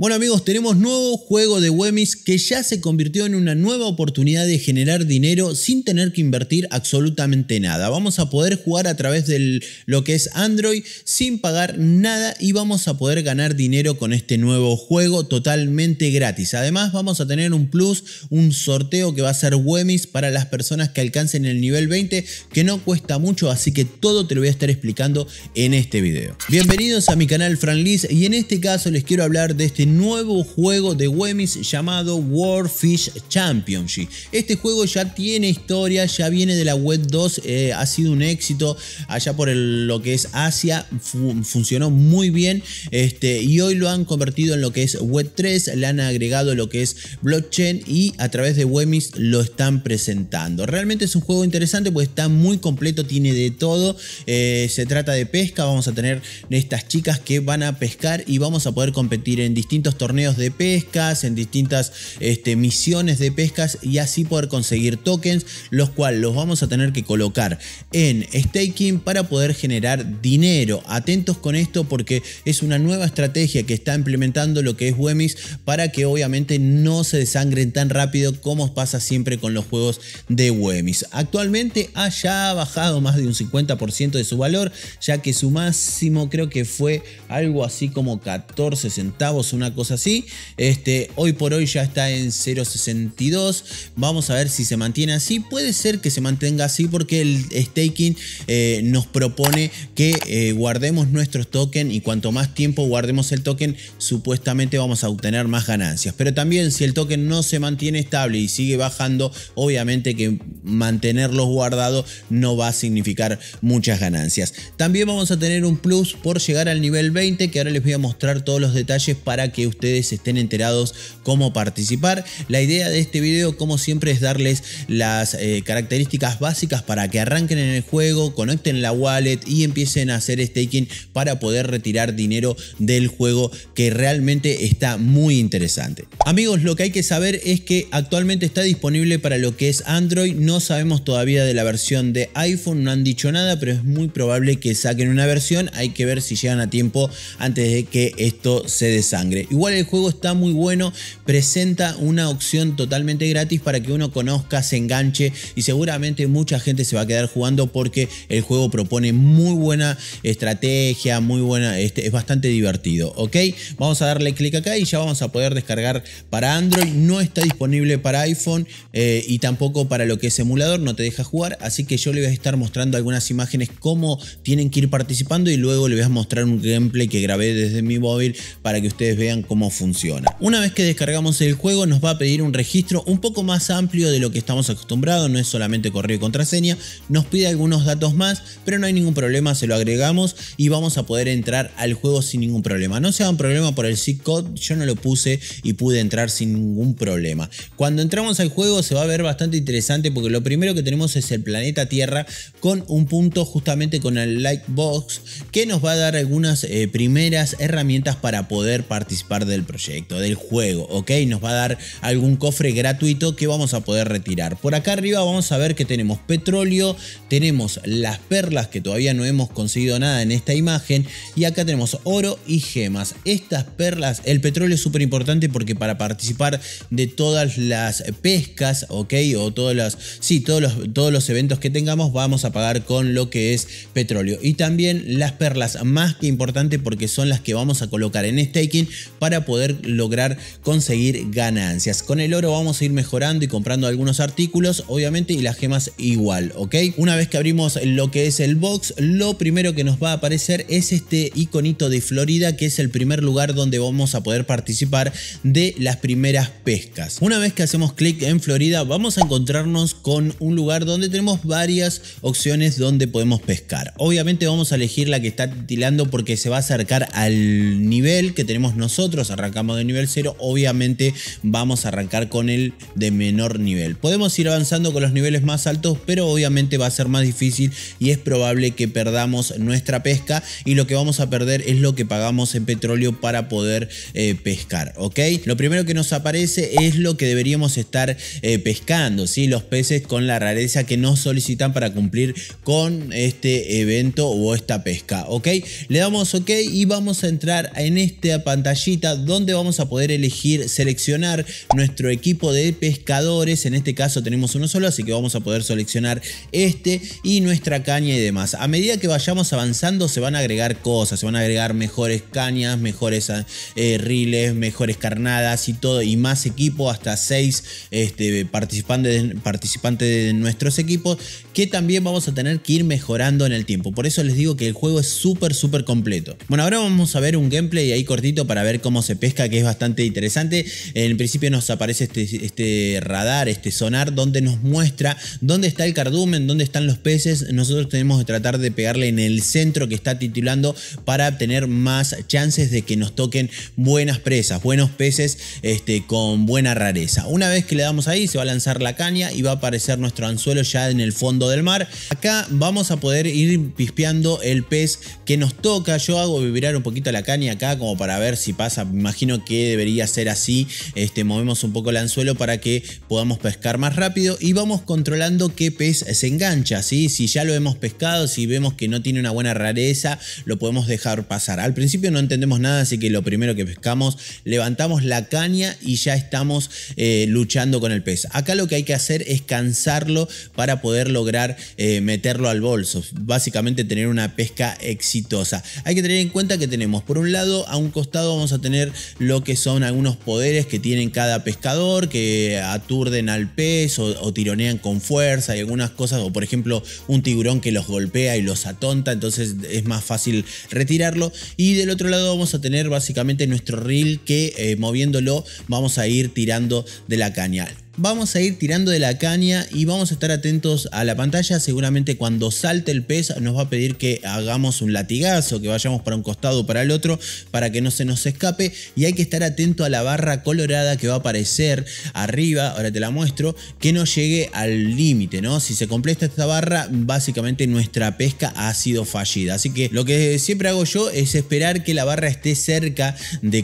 Bueno amigos, tenemos nuevo juego de WEMIS que ya se convirtió en una nueva oportunidad de generar dinero sin tener que invertir absolutamente nada. Vamos a poder jugar a través de lo que es Android sin pagar nada y vamos a poder ganar dinero con este nuevo juego totalmente gratis. Además vamos a tener un plus, un sorteo que va a ser WEMIS para las personas que alcancen el nivel 20 que no cuesta mucho, así que todo te lo voy a estar explicando en este video. Bienvenidos a mi canal Franlis y en este caso les quiero hablar de este nuevo juego de Wemis llamado Warfish Championship. Este juego ya tiene historia, ya viene de la web 2, eh, ha sido un éxito allá por lo que es Asia, funcionó muy bien este, y hoy lo han convertido en lo que es web 3, le han agregado lo que es blockchain y a través de Wemis lo están presentando. Realmente es un juego interesante porque está muy completo, tiene de todo, eh, se trata de pesca, vamos a tener estas chicas que van a pescar y vamos a poder competir en distintos torneos de pescas, en distintas este, misiones de pescas y así poder conseguir tokens, los cuales los vamos a tener que colocar en staking para poder generar dinero. Atentos con esto porque es una nueva estrategia que está implementando lo que es Wemis para que obviamente no se desangren tan rápido como pasa siempre con los juegos de Wemis. Actualmente haya bajado más de un 50% de su valor, ya que su máximo creo que fue algo así como 14 centavos, una cosa así. Este, hoy por hoy ya está en 0.62. Vamos a ver si se mantiene así. Puede ser que se mantenga así porque el staking eh, nos propone que eh, guardemos nuestros tokens y cuanto más tiempo guardemos el token, supuestamente vamos a obtener más ganancias. Pero también si el token no se mantiene estable y sigue bajando, obviamente que mantenerlos guardados no va a significar muchas ganancias. También vamos a tener un plus por llegar al nivel 20, que ahora les voy a mostrar todos los detalles para que que ustedes estén enterados cómo participar. La idea de este video, como siempre, es darles las eh, características básicas para que arranquen en el juego, conecten la wallet y empiecen a hacer staking para poder retirar dinero del juego que realmente está muy interesante. Amigos, lo que hay que saber es que actualmente está disponible para lo que es Android. No sabemos todavía de la versión de iPhone, no han dicho nada, pero es muy probable que saquen una versión. Hay que ver si llegan a tiempo antes de que esto se desangre. Igual el juego está muy bueno, presenta una opción totalmente gratis para que uno conozca, se enganche y seguramente mucha gente se va a quedar jugando porque el juego propone muy buena estrategia, muy buena, este, es bastante divertido, ¿ok? Vamos a darle clic acá y ya vamos a poder descargar para Android, no está disponible para iPhone eh, y tampoco para lo que es emulador, no te deja jugar, así que yo le voy a estar mostrando algunas imágenes cómo tienen que ir participando y luego le voy a mostrar un gameplay que grabé desde mi móvil para que ustedes vean vean cómo funciona. Una vez que descargamos el juego nos va a pedir un registro un poco más amplio de lo que estamos acostumbrados, no es solamente correo y contraseña, nos pide algunos datos más, pero no hay ningún problema, se lo agregamos y vamos a poder entrar al juego sin ningún problema. No sea un problema por el zip code, yo no lo puse y pude entrar sin ningún problema. Cuando entramos al juego se va a ver bastante interesante porque lo primero que tenemos es el planeta Tierra con un punto justamente con el Lightbox que nos va a dar algunas eh, primeras herramientas para poder participar participar del proyecto, del juego, ¿ok? Nos va a dar algún cofre gratuito que vamos a poder retirar. Por acá arriba vamos a ver que tenemos petróleo, tenemos las perlas que todavía no hemos conseguido nada en esta imagen y acá tenemos oro y gemas. Estas perlas, el petróleo es súper importante porque para participar de todas las pescas, ¿ok? O todas las, sí, todos los, todos los eventos que tengamos vamos a pagar con lo que es petróleo. Y también las perlas más que importante porque son las que vamos a colocar en staking para poder lograr conseguir ganancias. Con el oro vamos a ir mejorando y comprando algunos artículos, obviamente, y las gemas igual, ¿ok? Una vez que abrimos lo que es el box, lo primero que nos va a aparecer es este iconito de Florida, que es el primer lugar donde vamos a poder participar de las primeras pescas. Una vez que hacemos clic en Florida, vamos a encontrarnos con un lugar donde tenemos varias opciones donde podemos pescar. Obviamente vamos a elegir la que está titilando porque se va a acercar al nivel que tenemos nosotros nosotros arrancamos de nivel 0, obviamente vamos a arrancar con el de menor nivel. Podemos ir avanzando con los niveles más altos, pero obviamente va a ser más difícil y es probable que perdamos nuestra pesca y lo que vamos a perder es lo que pagamos en petróleo para poder eh, pescar, ¿ok? Lo primero que nos aparece es lo que deberíamos estar eh, pescando, ¿sí? Los peces con la rareza que nos solicitan para cumplir con este evento o esta pesca, ¿ok? Le damos OK y vamos a entrar en esta pantalla dónde donde vamos a poder elegir, seleccionar nuestro equipo de pescadores. En este caso tenemos uno solo, así que vamos a poder seleccionar este y nuestra caña y demás. A medida que vayamos avanzando se van a agregar cosas, se van a agregar mejores cañas, mejores eh, riles, mejores carnadas y todo, y más equipo, hasta 6 este, participantes, participantes de nuestros equipos que también vamos a tener que ir mejorando en el tiempo. Por eso les digo que el juego es súper, súper completo. Bueno, ahora vamos a ver un gameplay ahí cortito para ver cómo se pesca, que es bastante interesante. En principio nos aparece este, este radar, este sonar, donde nos muestra dónde está el cardumen, dónde están los peces. Nosotros tenemos que tratar de pegarle en el centro que está titulando para obtener más chances de que nos toquen buenas presas, buenos peces este, con buena rareza. Una vez que le damos ahí, se va a lanzar la caña y va a aparecer nuestro anzuelo ya en el fondo del mar. Acá vamos a poder ir pispeando el pez que nos toca. Yo hago vibrar un poquito la caña acá como para ver si pasa. Me imagino que debería ser así. Este, movemos un poco el anzuelo para que podamos pescar más rápido y vamos controlando qué pez se engancha. ¿sí? Si ya lo hemos pescado, si vemos que no tiene una buena rareza, lo podemos dejar pasar. Al principio no entendemos nada, así que lo primero que pescamos, levantamos la caña y ya estamos eh, luchando con el pez. Acá lo que hay que hacer es cansarlo para poder lograr eh, meterlo al bolso, básicamente tener una pesca exitosa. Hay que tener en cuenta que tenemos, por un lado, a un costado vamos a tener lo que son algunos poderes que tienen cada pescador, que aturden al pez o, tironean con fuerza y algunas cosas, o por ejemplo un tiburón que los golpea y los atonta, entonces es más fácil retirarlo. Y del otro lado vamos a tener básicamente nuestro reel que eh, moviéndolo vamos a ir tirando de la cañal vamos a ir tirando de la caña y vamos a estar atentos a la pantalla. Seguramente cuando salte el pez nos va a pedir que hagamos un latigazo, que vayamos para un costado o para el otro para que no se nos escape. Y hay que estar atento a la barra colorada que va a aparecer arriba, ahora te la muestro, que no llegue al límite, ¿no? Si se completa esta barra, básicamente nuestra pesca ha sido fallida. Así que lo que siempre hago yo es esperar que la barra esté cerca de,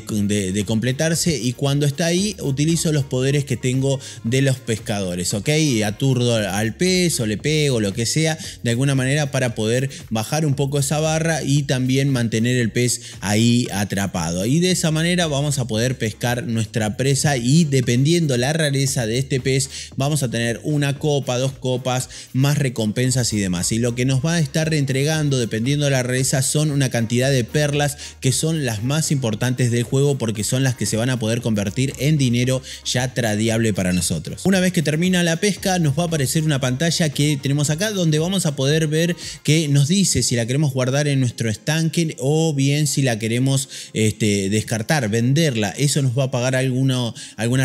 de completarse y cuando está ahí utilizo los poderes que tengo de los pescadores, ¿ok? Aturdo al pez o le pego, lo que sea, de alguna manera para poder bajar un poco esa barra y también mantener el pez ahí atrapado. Y de esa manera vamos a poder pescar nuestra presa y dependiendo la rareza de este pez, vamos a tener una copa, dos copas, más recompensas y demás. Y lo que nos va a estar entregando, dependiendo la rareza, son una cantidad de perlas que son las más importantes del juego porque son las que se van a poder convertir en dinero ya tradiable para nosotros. Una vez que termina la pesca nos va a aparecer una pantalla que tenemos acá donde vamos a poder ver que nos dice si la queremos guardar en nuestro estanque o bien si la queremos este, descartar, venderla. Eso nos va a pagar algunas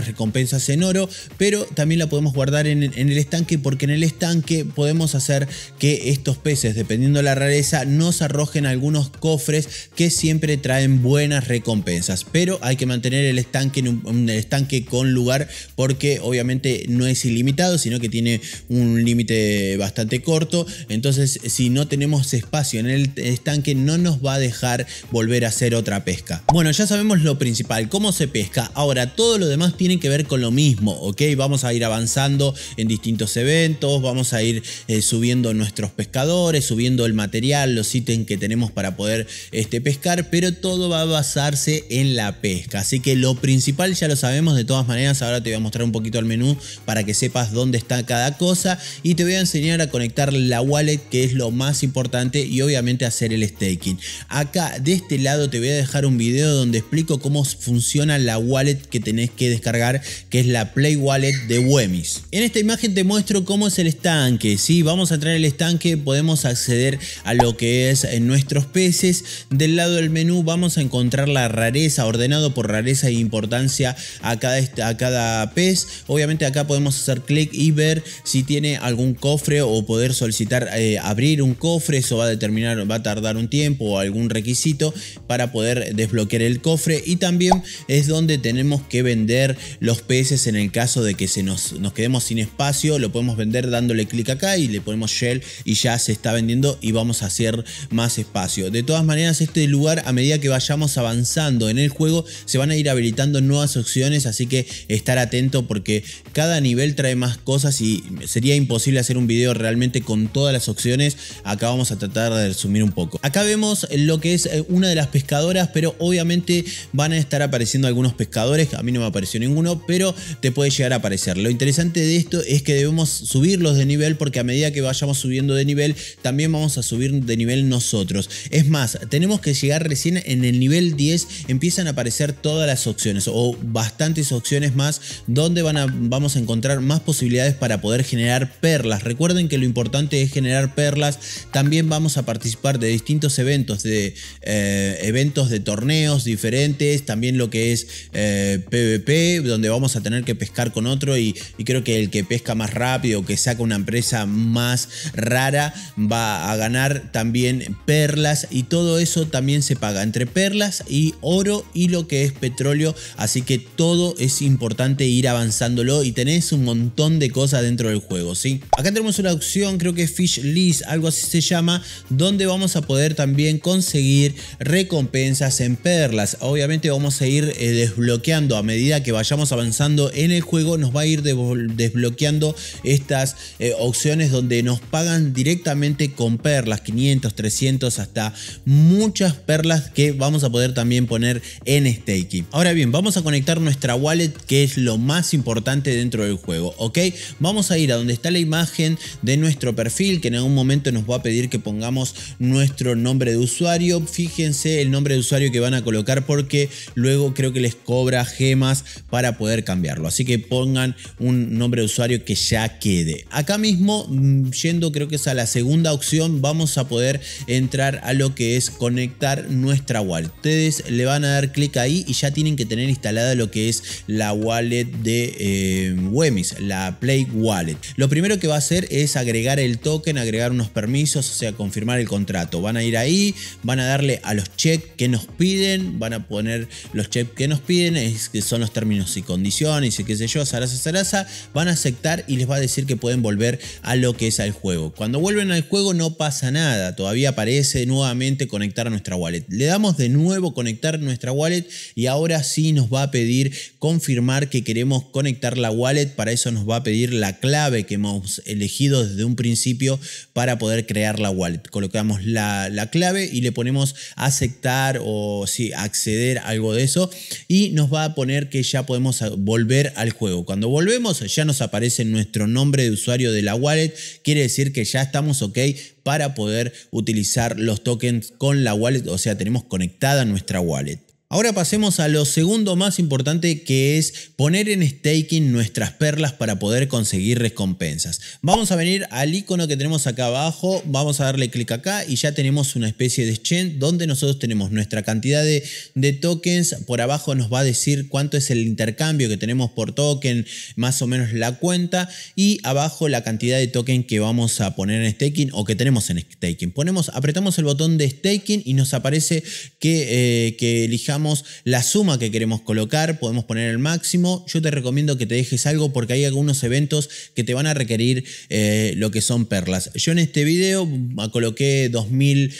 recompensas en oro, pero también la podemos guardar en, el estanque porque en el estanque podemos hacer que estos peces, dependiendo de la rareza, nos arrojen algunos cofres que siempre traen buenas recompensas. Pero hay que mantener el estanque, en un, estanque con lugar porque obviamente no es ilimitado, sino que tiene un límite bastante corto. Entonces, si no tenemos espacio en el estanque, no nos va a dejar volver a hacer otra pesca. Bueno, ya sabemos lo principal, cómo se pesca. Ahora, todo lo demás tiene que ver con lo mismo, ¿ok? Vamos a ir avanzando en distintos eventos, vamos a ir eh, subiendo nuestros pescadores, subiendo el material, los ítems que tenemos para poder este, pescar, pero todo va a basarse en la pesca. Así que lo principal ya lo sabemos, de todas maneras, ahora te voy a mostrar un poquito al menú para que sepas dónde está cada cosa y te voy a enseñar a conectar la wallet que es lo más importante y obviamente hacer el staking. Acá de este lado te voy a dejar un vídeo donde explico cómo funciona la wallet que tenés que descargar que es la Play Wallet de Wemis. En esta imagen te muestro cómo es el estanque. Si vamos a entrar al estanque podemos acceder a lo que es en nuestros peces. Del lado del menú vamos a encontrar la rareza ordenado por rareza e importancia a cada, a cada pez Obviamente acá podemos hacer clic y ver si tiene algún cofre o poder solicitar eh, abrir un cofre. Eso va a determinar, va a tardar un tiempo o algún requisito para poder desbloquear el cofre. Y también es donde tenemos que vender los peces en el caso de que se nos, nos quedemos sin espacio. Lo podemos vender dándole clic acá y le ponemos shell y ya se está vendiendo y vamos a hacer más espacio. De todas maneras, este lugar a medida que vayamos avanzando en el juego se van a ir habilitando nuevas opciones. Así que estar atento porque cada nivel trae más cosas y sería imposible hacer un video realmente con todas las opciones. Acá vamos a tratar de resumir un poco. Acá vemos lo que es eh, una de las pescadoras, pero obviamente van a estar apareciendo algunos pescadores. A mí no me apareció ninguno, pero te puede llegar a aparecer. Lo interesante de esto es que debemos subirlos de nivel porque a medida que vayamos subiendo de nivel, también vamos a subir de nivel nosotros. Es más, tenemos que llegar recién en el nivel 10, empiezan a aparecer todas las opciones o bastantes opciones más donde van a vamos a encontrar más posibilidades para poder generar perlas. Recuerden que lo importante es generar perlas. También vamos a participar de distintos eventos, de eh, eventos de torneos diferentes, también lo que es PvP, eh, donde vamos a tener que pescar con otro y creo que el que pesca más rápido, que saca una empresa más rara, va a ganar también perlas y todo eso también se paga entre perlas y oro y lo que es petróleo. Así que todo es importante ir avanzando y tenés un montón de cosas dentro del juego, ¿sí? Acá tenemos una opción, creo que Fish List, algo así se llama, donde vamos a poder también conseguir recompensas en perlas. Obviamente vamos a ir eh, desbloqueando a medida que vayamos avanzando en el juego, nos va a ir desbloqueando estas eh, opciones donde nos pagan directamente con perlas, 500, 300, hasta muchas perlas que vamos a poder también poner en staking. Ahora bien, vamos a conectar nuestra wallet, que es lo más importante dentro del juego, ¿ok? Vamos a ir a donde está la imagen de nuestro perfil, que en algún momento nos va a pedir que pongamos nuestro nombre de usuario. Fíjense el nombre de usuario que van a colocar porque luego creo que les cobra gemas para poder cambiarlo. Así que pongan un nombre de usuario que ya quede. Acá mismo, mm, yendo creo que es a la segunda opción, vamos a poder entrar a lo que es conectar nuestra wallet. Ustedes le van a dar clic ahí y ya tienen que tener instalada lo que es la wallet de... Eh, Em, Wemis, la Play Wallet. Lo primero que va a hacer es agregar el token, agregar unos permisos, o sea, confirmar el contrato. Van a ir ahí, van a darle a los checks que nos piden, van a poner los checks que nos piden, es, que son los términos y condiciones y qué sé yo, zaraza, zaraza, van a aceptar y les va a decir que pueden volver a lo que es al juego. Cuando vuelven al juego no pasa nada, todavía aparece nuevamente conectar a nuestra wallet. Le damos de nuevo conectar nuestra wallet y ahora sí nos va a pedir confirmar que queremos conectar la wallet, para eso nos va a pedir la clave que hemos elegido desde un principio para poder crear la wallet. Colocamos la, clave y le ponemos aceptar o si acceder, algo de eso, y nos va a poner que ya podemos volver al juego. Cuando volvemos ya nos aparece nuestro nombre de usuario de la wallet, quiere decir que ya estamos ok para poder utilizar los tokens con la wallet, o sea, tenemos conectada nuestra wallet. Ahora pasemos a lo segundo más importante que es poner en staking nuestras perlas para poder conseguir recompensas. Vamos a venir al icono que tenemos acá abajo, vamos a darle clic acá y ya tenemos una especie de exchange donde nosotros tenemos nuestra cantidad de, tokens. Por abajo nos va a decir cuánto es el intercambio que tenemos por token, más o menos la cuenta y abajo la cantidad de token que vamos a poner en staking o que tenemos en staking. Ponemos, apretamos el botón de staking y nos aparece que eh, elijamos la suma que queremos colocar, podemos poner el máximo. Yo te recomiendo que te dejes algo porque hay algunos eventos que te van a requerir eh, lo que son perlas. Yo en este video ah, coloqué 2000,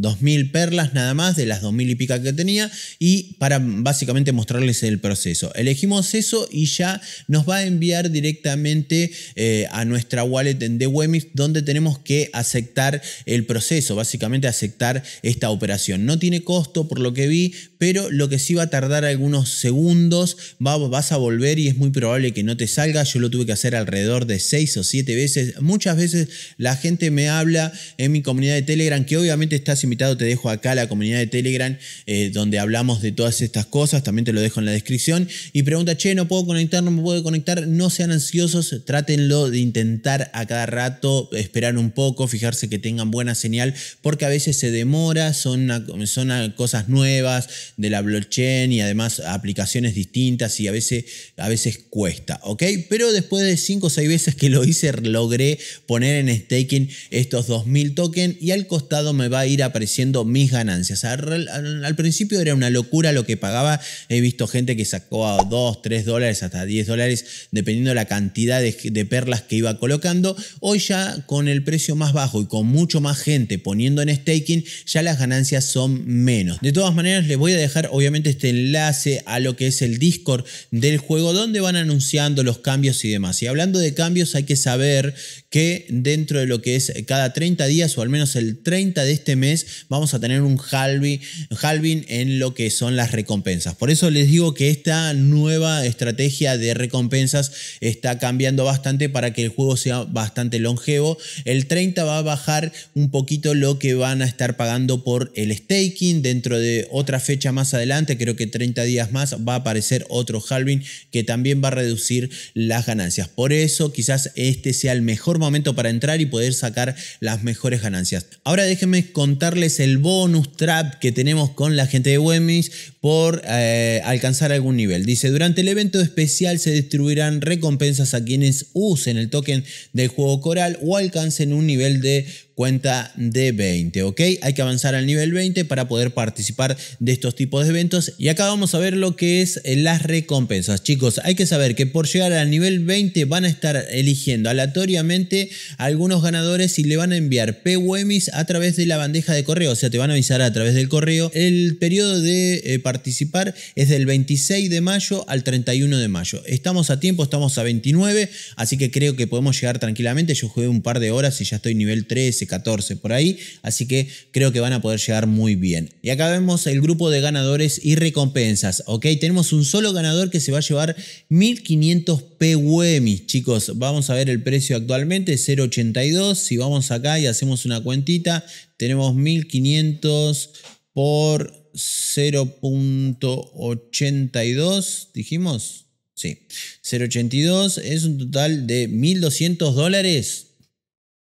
2000 em, perlas nada más de las 2000 y pica que tenía y para básicamente mostrarles el proceso. Elegimos eso y ya nos va a enviar directamente eh, a nuestra wallet en Wemix donde tenemos que aceptar el proceso, básicamente aceptar esta operación. No tiene costo por lo que vi movie pero lo que sí va a tardar algunos segundos, vas a volver y es muy probable que no te salga. Yo lo tuve que hacer alrededor de 6 o 7 veces. Muchas veces la gente me habla en mi comunidad de Telegram, que obviamente estás invitado, te dejo acá la comunidad de Telegram, eh, donde hablamos de todas estas cosas, también te lo dejo en la descripción, y pregunta, che, no puedo conectar, no me puedo conectar, no sean ansiosos, trátenlo de intentar a cada rato, esperar un poco, fijarse que tengan buena señal, porque a veces se demora, son, son cosas nuevas, de la blockchain y además aplicaciones distintas y a veces, a veces cuesta, ¿ok? Pero después de 5 o 6 veces que lo hice, logré poner en staking estos 2000 tokens y al costado me va a ir apareciendo mis ganancias. Al, principio era una locura lo que pagaba. He visto gente que sacó a 2, 3 dólares, hasta 10 dólares, dependiendo la cantidad de, perlas que iba colocando. Hoy ya con el precio más bajo y con mucho más gente poniendo en staking, ya las ganancias son menos. De todas maneras, les voy a dejar obviamente este enlace a lo que es el Discord del juego donde van anunciando los cambios y demás. Y hablando de cambios hay que saber que dentro de lo que es cada 30 días o al menos el 30 de este mes vamos a tener un halving, en lo que son las recompensas. Por eso les digo que esta nueva estrategia de recompensas está cambiando bastante para que el juego sea bastante longevo. El 30 va a bajar un poquito lo que van a estar pagando por el staking dentro de otra fecha más más adelante, creo que 30 días más, va a aparecer otro halving que también va a reducir las ganancias. Por eso quizás este sea el mejor momento para entrar y poder sacar las mejores ganancias. Ahora déjenme contarles el bonus trap que tenemos con la gente de Wemis por eh, alcanzar algún nivel. Dice, durante el evento especial se distribuirán recompensas a quienes usen el token del juego coral o alcancen un nivel de cuenta de 20, ¿ok? Hay que avanzar al nivel 20 para poder participar de estos tipos de eventos. Y acá vamos a ver lo que es eh, las recompensas. Chicos, hay que saber que por llegar al nivel 20 van a estar eligiendo aleatoriamente algunos ganadores y le van a enviar PWMIs e a través de la bandeja de correo. O sea, te van a avisar a través del correo. El periodo de eh, participar es del 26 de mayo al 31 de mayo. Estamos a tiempo, estamos a 29, así que creo que podemos llegar tranquilamente. Yo jugué un par de horas y ya estoy nivel 13, 14 por ahí. Así que creo que van a poder llegar muy bien. Y acá vemos el grupo de ganadores y recompensas, ¿ok? Tenemos un solo ganador que se va a llevar 1500 PWMI, chicos. Vamos a ver el precio actualmente, 0.82. Si vamos acá y hacemos una cuentita, tenemos 1500 por 0.82, dijimos. Sí, 0.82 es un total de 1.200 dólares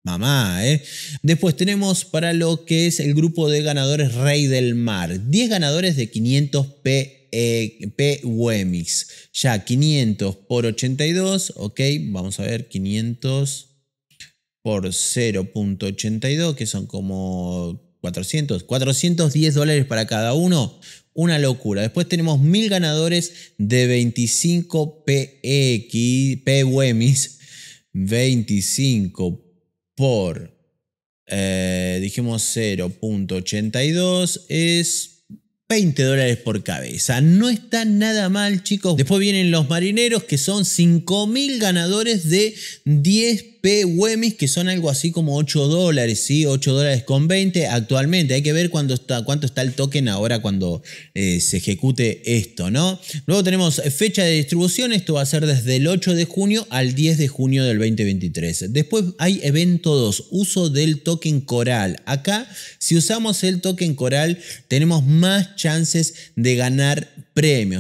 Mamá, ¿eh? Después tenemos para lo que es el grupo de ganadores Rey del Mar. 10 ganadores de 500 P. Eh, ya 500 por 82. Ok, vamos a ver. 500 por 0.82, que son como 400. 410 dólares para cada uno. Una locura. Después tenemos 1000 ganadores de 25 PX, P. 25 por, eh, dijimos 0.82, es 20 dólares por cabeza. No está nada mal, chicos. Después vienen los marineros, que son 5.000 ganadores de 10 wemis que son algo así como 8 dólares, ¿sí? 8 dólares con 20 actualmente. Hay que ver cuánto está, cuánto está el token ahora cuando eh, se ejecute esto, ¿no? Luego tenemos fecha de distribución, esto va a ser desde el 8 de junio al 10 de junio del 2023. Después hay evento 2, uso del token coral. Acá, si usamos el token coral, tenemos más chances de ganar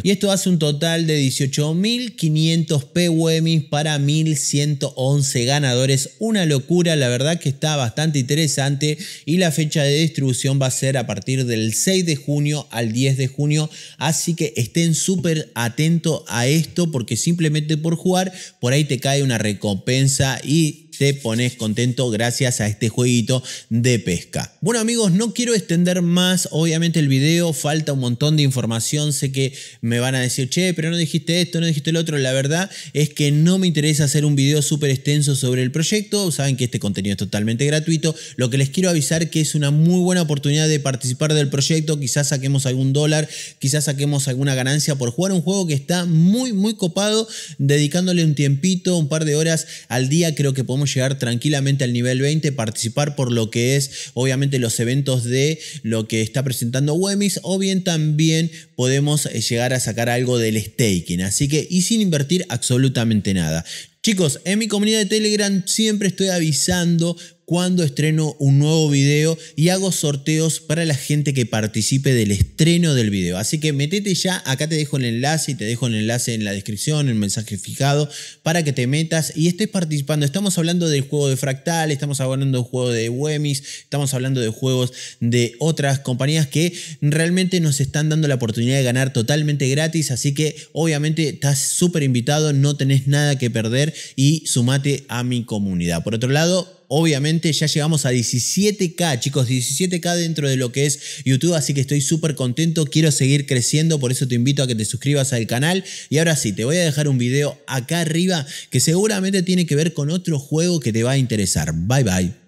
y esto hace un total de 18.500 PWMI para 1.111 ganadores. Una locura, la verdad que está bastante interesante. Y la fecha de distribución va a ser a partir del 6 de junio al 10 de junio. Así que estén súper atentos a esto porque simplemente por jugar, por ahí te cae una recompensa y te pones contento gracias a este jueguito de pesca. Bueno amigos, no quiero extender más, obviamente el video, falta un montón de información, sé que me van a decir, che, pero no dijiste esto, no dijiste el otro, la verdad es que no me interesa hacer un video súper extenso sobre el proyecto, saben que este contenido es totalmente gratuito, lo que les quiero avisar que es una muy buena oportunidad de participar del proyecto, quizás saquemos algún dólar, quizás saquemos alguna ganancia por jugar un juego que está muy, muy copado, dedicándole un tiempito, un par de horas al día, creo que podemos llegar tranquilamente al nivel 20, participar por lo que es obviamente los eventos de lo que está presentando Wemis o bien también podemos eh, llegar a sacar algo del staking. Así que y sin invertir absolutamente nada. Chicos, en mi comunidad de Telegram siempre estoy avisando cuando estreno un nuevo video y hago sorteos para la gente que participe del estreno del video. Así que metete ya, acá te dejo el enlace y te dejo el enlace en la descripción, el mensaje fijado, para que te metas y estés participando. Estamos hablando del juego de Fractal, estamos hablando del juego de Wemis, estamos hablando de juegos de otras compañías que realmente nos están dando la oportunidad de ganar totalmente gratis. Así que obviamente estás súper invitado, no tenés nada que perder y sumate a mi comunidad. Por otro lado, Obviamente ya llegamos a 17K, chicos, 17K dentro de lo que es YouTube, así que estoy súper contento, quiero seguir creciendo, por eso te invito a que te suscribas al canal. Y ahora sí, te voy a dejar un video acá arriba que seguramente tiene que ver con otro juego que te va a interesar. Bye bye.